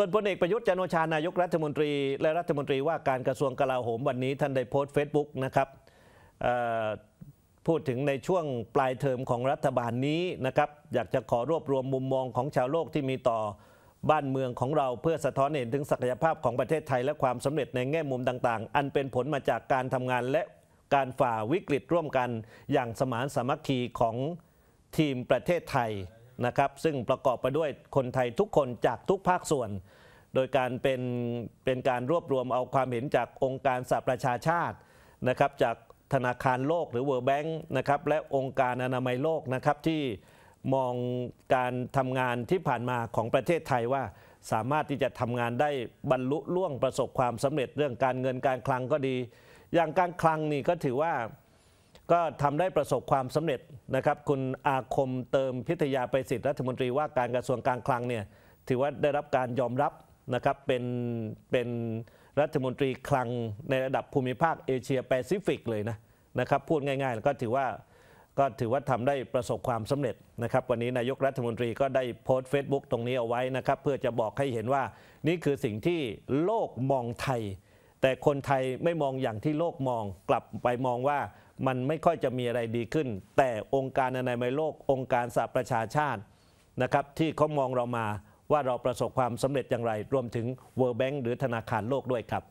ส่วนพลเอกประยุทธ์จันโอชานายกรัฐมนตรีและรัฐมนตรีว่าการกระทรวงกลาโหมวันนี้ท่านได้โพสต์เฟซบุ๊กนะครับพูดถึงในช่วงปลายเทอมของรัฐบาลนี้นะครับ อยากจะขอรวบรวมมุมมองของชาวโลกที่มีต่อบ้านเมืองของเราเพื่อสะท้อนเห็นถึงศักยภาพของประเทศไทย และความสำเร็จในแง่มุมต่าง ๆ อันเป็นผลมาจากการทำงานและการฝ่าวิกฤตร่วมกัน อย่างสมานสามัคคีของทีมประเทศไทยนะครับซึ่งประกอบไปด้วยคนไทยทุกคนจากทุกภาคส่วน โดยการเป็นเป็นการรวบรวมเอาความเห็นจากองค์การสหประชาชาตินะครับจากธนาคารโลกหรือ World Bank นะครับและองค์การอนามัยโลกนะครับที่มองการทำงานที่ผ่านมาของประเทศไทยว่าสามารถที่จะทำงานได้บรรลุล่วงประสบความสำเร็จเรื่องการเงินการคลังก็ดี อย่างการคลังนี่ก็ถือว่าก็ทำได้ประสบความสำเร็จนะครับ คุณอาคมเติมพิทยาไปสิทธิรัฐมนตรีว่าการกระทรวงการคลังเนี่ยถือว่าได้รับการยอมรับนะครับเป็นเป็นรัฐมนตรีคลัง ในระดับภูมิภาคเอเชียแปซิฟิกเลยนะนะครับ พูดง่ายๆแล้วก็ถือว่าก็ถือว่าทำได้ประสบความสำเร็จนะครับวันนี้นายกรัฐมนตรีก็ได้โพสต์เฟซบุ๊กตรงนี้เอาไว้นะครับ เพื่อจะบอกให้เห็นว่า นี่คือสิ่งที่โลกมองไทย แต่คนไทยไม่มองอย่างที่โลกมองกลับไปมองว่ามันไม่ค่อยจะมีอะไรดีขึ้น แต่องค์การอนามัยโลก องค์การสหประชาชาตินะครับที่เขามองเรามาว่าเราประสบความสำเร็จอย่างไร รวมถึง World Bank หรือธนาคารโลกด้วยครับ